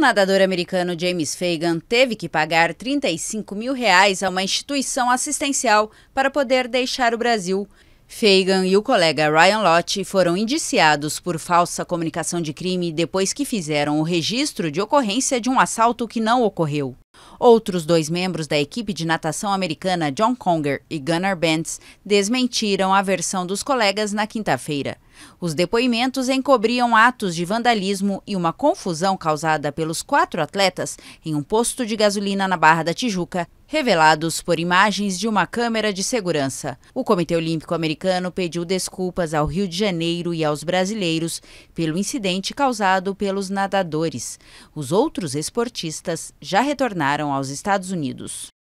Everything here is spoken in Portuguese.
nadador americano James Fagan teve que pagar 35 mil reais a uma instituição assistencial para poder deixar o Brasil. Fagan e o colega Ryan Lott foram indiciados por falsa comunicação de crime depois que fizeram o registro de ocorrência de um assalto que não ocorreu. Outros dois membros da equipe de natação americana John Conger e Gunnar Bentz desmentiram a versão dos colegas na quinta-feira. Os depoimentos encobriam atos de vandalismo e uma confusão causada pelos quatro atletas em um posto de gasolina na Barra da Tijuca, revelados por imagens de uma câmera de segurança. O Comitê Olímpico Americano pediu desculpas ao Rio de Janeiro e aos brasileiros pelo incidente causado pelos nadadores. Os outros esportistas já retornaram aos Estados Unidos.